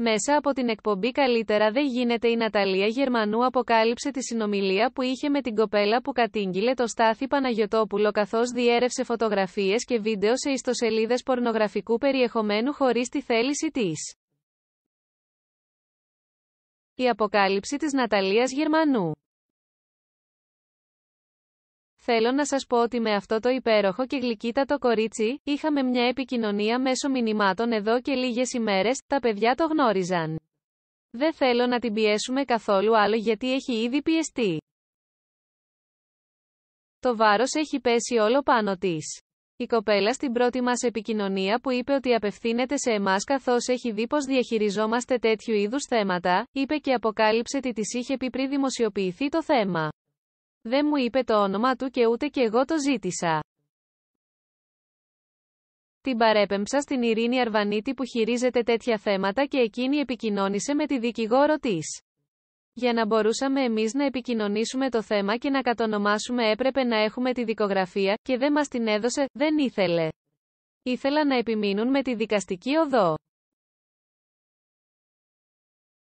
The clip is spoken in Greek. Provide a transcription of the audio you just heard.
Μέσα από την εκπομπή «Καλύτερα δεν γίνεται» η Ναταλία Γερμανού αποκάλυψε τη συνομιλία που είχε με την κοπέλα που κατήγγειλε το Στάθη Παναγιωτόπουλο καθώς διέρευσε φωτογραφίες και βίντεο σε ιστοσελίδες πορνογραφικού περιεχομένου χωρίς τη θέληση της. Η αποκάλυψη της Ναταλίας Γερμανού Θέλω να σας πω ότι με αυτό το υπέροχο και γλυκύτατο κορίτσι, είχαμε μια επικοινωνία μέσω μηνυμάτων εδώ και λίγες ημέρες, τα παιδιά το γνώριζαν. Δεν θέλω να την πιέσουμε καθόλου άλλο γιατί έχει ήδη πιεστεί. Το βάρος έχει πέσει όλο πάνω της. Η κοπέλα στην πρώτη μας επικοινωνία που είπε ότι απευθύνεται σε εμάς καθώς έχει δει πως διαχειριζόμαστε τέτοιου είδους θέματα, είπε και αποκάλυψε τι της είχε πει πριν δημοσιοποιηθεί το θέμα. Δεν μου είπε το όνομα του και ούτε και εγώ το ζήτησα. Την παρέπεμψα στην Ειρήνη Αρβανίτη που χειρίζεται τέτοια θέματα και εκείνη επικοινώνησε με τη δικηγόρο της. Για να μπορούσαμε εμείς να επικοινωνήσουμε το θέμα και να κατονομάσουμε έπρεπε να έχουμε τη δικογραφία και δεν μας την έδωσε, δεν ήθελε. Ήθελα να επιμείνουν με τη δικαστική οδό.